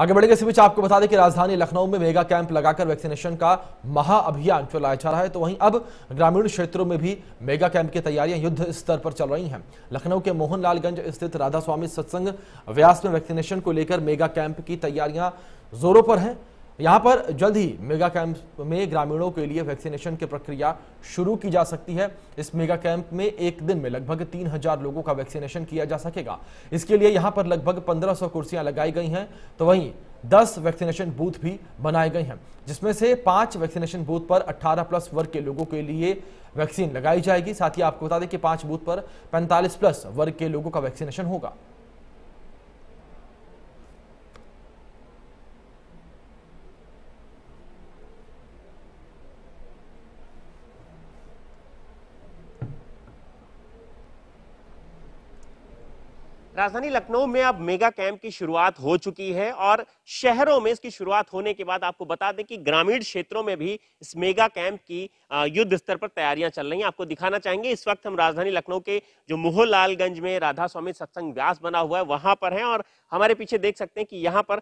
आगे बढ़ेंगे इसी बीच आपको बता दें कि राजधानी लखनऊ में मेगा कैंप लगाकर वैक्सीनेशन का महाअभियान चलाया जा रहा है तो वहीं अब ग्रामीण क्षेत्रों में भी मेगा कैंप की तैयारियां युद्ध स्तर पर चल रही हैं लखनऊ के मोहनलालगंज स्थित राधा स्वामी सत्संग व्यास में वैक्सीनेशन को लेकर मेगा कैंप की तैयारियां जोरों पर हैं यहाँ पर जल्द ही मेगा कैंप में ग्रामीणों के लिए वैक्सीनेशन की प्रक्रिया शुरू की जा सकती है इस मेगा कैंप में एक दिन में लगभग 3000 लोगों का वैक्सीनेशन किया जा सकेगा इसके लिए यहाँ पर लगभग 1500 कुर्सियां लगाई गई हैं तो वहीं 10 वैक्सीनेशन बूथ भी बनाए गए हैं जिसमें से पांच वैक्सीनेशन बूथ पर अट्ठारह प्लस वर्ग के लोगों के लिए वैक्सीन लगाई जाएगी साथ ही आपको बता दें कि पांच बूथ पर पैंतालीस प्लस वर्ग के लोगों का वैक्सीनेशन होगा राजधानी लखनऊ में अब मेगा कैंप की शुरुआत हो चुकी है और शहरों में इसकी शुरुआत होने के बाद आपको बता दें कि ग्रामीण क्षेत्रों में भी इस मेगा कैंप की युद्ध स्तर पर तैयारियां चल रही हैं आपको दिखाना चाहेंगे इस वक्त हम राजधानी लखनऊ के जो मोहलालगंज में राधा स्वामी सत्संग व्यास बना हुआ है वहां पर है और हमारे पीछे देख सकते हैं कि यहाँ पर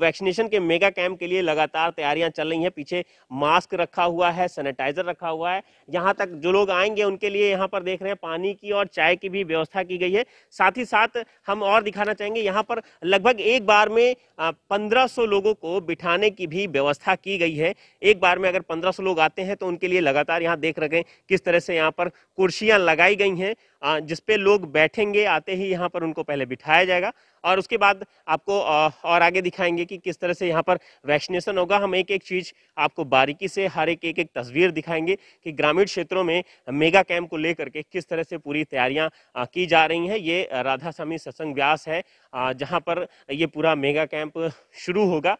वैक्सीनेशन के मेगा कैंप के लिए लगातार तैयारियां चल रही हैं पीछे मास्क रखा हुआ है सैनिटाइजर रखा हुआ है यहाँ तक जो लोग आएंगे उनके लिए यहाँ पर देख रहे हैं पानी की और चाय की भी व्यवस्था की गई है साथ ही साथ हम और दिखाना चाहेंगे यहाँ पर लगभग एक बार में 1500 लोगों को बिठाने की भी व्यवस्था की गई है एक बार में अगर 1500 लोग आते हैं तो उनके लिए लगातार यहाँ देख रखें किस तरह से यहाँ पर कुर्सियाँ लगाई गई हैं जिस पे लोग बैठेंगे आते ही यहाँ पर उनको पहले बिठाया जाएगा और उसके बाद आपको और आगे दिखाएंगे कि किस तरह से यहाँ पर वैक्सीनेशन होगा हम एक एक चीज़ आपको बारीकी से हर एक एक एक तस्वीर दिखाएंगे कि ग्रामीण क्षेत्रों में मेगा कैंप को लेकर के किस तरह से पूरी तैयारियाँ की जा रही हैं ये राधा स्वामी सत्संग व्यास है जहाँ पर ये पूरा मेगा कैंप शुरू होगा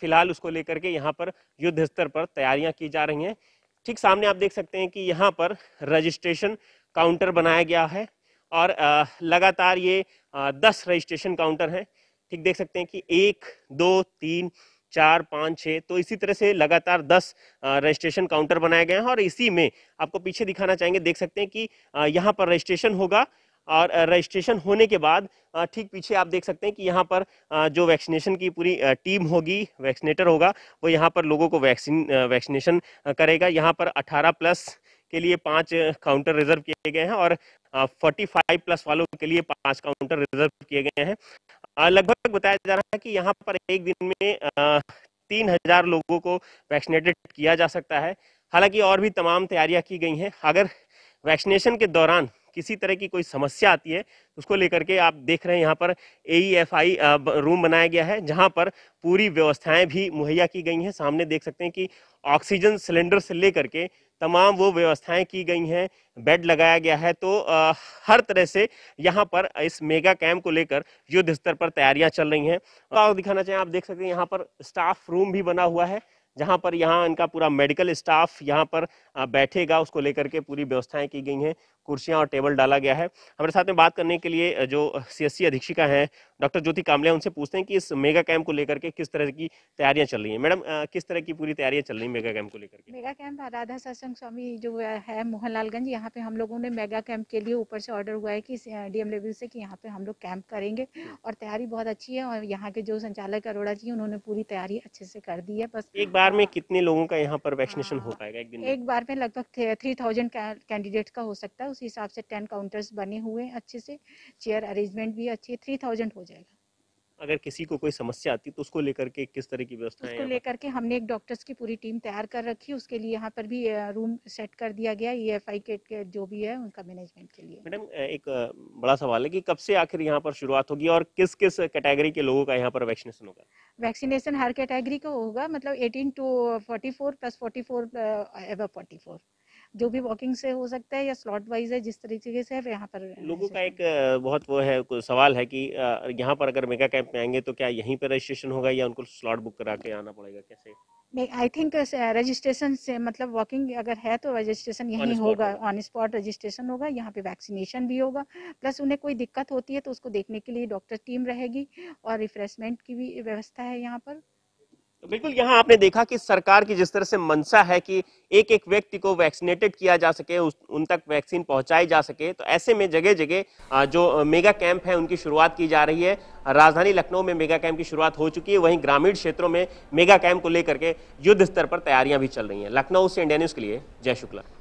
फिलहाल उसको लेकर के यहाँ पर युद्ध स्तर पर तैयारियाँ की जा रही हैं ठीक सामने आप देख सकते हैं कि यहाँ पर रजिस्ट्रेशन काउंटर बनाया गया है और लगातार ये दस रजिस्ट्रेशन काउंटर हैं ठीक देख सकते हैं कि एक दो तीन चार पाँच छः तो इसी तरह से लगातार दस रजिस्ट्रेशन काउंटर बनाए गए हैं और इसी में आपको पीछे दिखाना चाहेंगे देख सकते हैं कि यहाँ पर रजिस्ट्रेशन होगा और रजिस्ट्रेशन होने के बाद ठीक पीछे आप देख सकते हैं कि यहाँ पर जो वैक्सीनेशन की पूरी टीम होगी वैक्सीनेटर होगा वो यहाँ पर लोगों को वैक्सीन वैक्सीनेशन करेगा यहाँ पर 18 प्लस के लिए पांच काउंटर रिजर्व किए गए हैं और 45 प्लस वालों के लिए पांच काउंटर रिजर्व किए गए हैं लगभग बताया जा रहा है कि यहाँ पर एक दिन में तीन हजार लोगों को वैक्सीनेटेड किया जा सकता है हालांकि और भी तमाम तैयारियां की गई हैं अगर वैक्सीनेशन के दौरान किसी तरह की कोई समस्या आती है तो उसको लेकर के आप देख रहे हैं यहाँ पर ए e रूम बनाया गया है जहाँ पर पूरी व्यवस्थाएं भी मुहैया की गई हैं सामने देख सकते हैं कि ऑक्सीजन सिलेंडर से लेकर के तमाम वो व्यवस्थाएं की गई हैं बेड लगाया गया है तो आ, हर तरह से यहाँ पर इस मेगा कैंप को लेकर युद्ध स्तर पर तैयारियां चल रही हैं तो और दिखाना चाहें आप देख सकते हैं यहाँ पर स्टाफ रूम भी बना हुआ है जहाँ पर यहाँ इनका पूरा मेडिकल स्टाफ यहाँ पर बैठेगा उसको लेकर के पूरी व्यवस्थाएं की गई हैं कुर्सियां और टेबल डाला गया है हमारे साथ में बात करने के लिए जो सीएससी अधीक्षिका हैं डॉक्टर ज्योति कामले उनसे पूछते हैं कि इस मेगा कैंप को लेकर के किस तरह की तैयारियां चल रही हैं मैडम किस तरह की पूरी तैयारियां चल रही हैं मेगा कैंप को लेकर मेगा कैंप राधा सत्संग स्वामी जो है मोहनलालगंज यहाँ पे हम लोगों ने मेगा कैंप के लिए ऊपर से ऑर्डर हुआ है कि डीएम लेवल से कि यहाँ पे हम लोग कैंप करेंगे और तैयारी बहुत अच्छी है और यहाँ के जो संचालक अरोड़ा जी उन्होंने पूरी तैयारी अच्छे से कर दी है बस एक बार में कितने लोगों का यहाँ पर वैक्सीनेशन हो हाँ। पाएगा एक दिन एक बार में लगभग थ्री थाउजेंड कैंडिडेट का हो सकता है उस हिसाब से टेन काउंटर्स बने हुए हैं अच्छे से चेयर अरेंजमेंट भी अच्छी है थ्री थाउजेंड हो जाएगा अगर किसी को कोई समस्या आती तो उसको लेकर के किस तरह की व्यवस्था उसको लेकर के हमने एक डॉक्टर्स की पूरी टीम तैयार कर रखी है उसके लिए यहाँ पर भी रूम सेट कर दिया गया ई एफ e के जो भी है उनका मैनेजमेंट के लिए मैडम एक बड़ा सवाल है कि कब से आखिर यहाँ पर शुरुआत होगी और किस किस कैटेगरी के लोगों का यहाँ पर वैक्सीनेशन होगा वैक्सीनेशन हर कैटेगरी का होगा मतलब eighteen to forty four plus forty four forty four जो भी वॉकिंग से हो सकता है या स्लॉट वाइज है जिस तरीके से यहाँ पर लोगों का एक बहुत वो है सवाल है कि यहाँ पर अगर मेगा कैंप में आएंगे तो क्या यहीं पर रजिस्ट्रेशन होगा या उनको स्लॉट बुक करा के आना पड़ेगा कैसे आई थिंक रजिस्ट्रेशन से मतलब वॉकिंग अगर है तो रजिस्ट्रेशन यही होगा ऑन स्पॉट रजिस्ट्रेशन होगा यहाँ पे वैक्सीनेशन भी होगा प्लस उन्हें कोई दिक्कत होती है तो उसको देखने के लिए डॉक्टर टीम रहेगी और रिफ्रेशमेंट की भी व्यवस्था है यहाँ पर तो बिल्कुल यहाँ आपने देखा कि सरकार की जिस तरह से मंशा है कि एक एक व्यक्ति को वैक्सीनेटेड किया जा सके उस, उन तक वैक्सीन पहुंचाई जा सके तो ऐसे में जगह जगह जो मेगा कैंप है उनकी शुरुआत की जा रही है राजधानी लखनऊ में मेगा कैंप की शुरुआत हो चुकी है वहीं ग्रामीण क्षेत्रों में मेगा कैंप को लेकर के युद्ध स्तर पर तैयारियां भी चल रही हैं लखनऊ से इंडिया न्यूज़ के लिए जय शुक्ला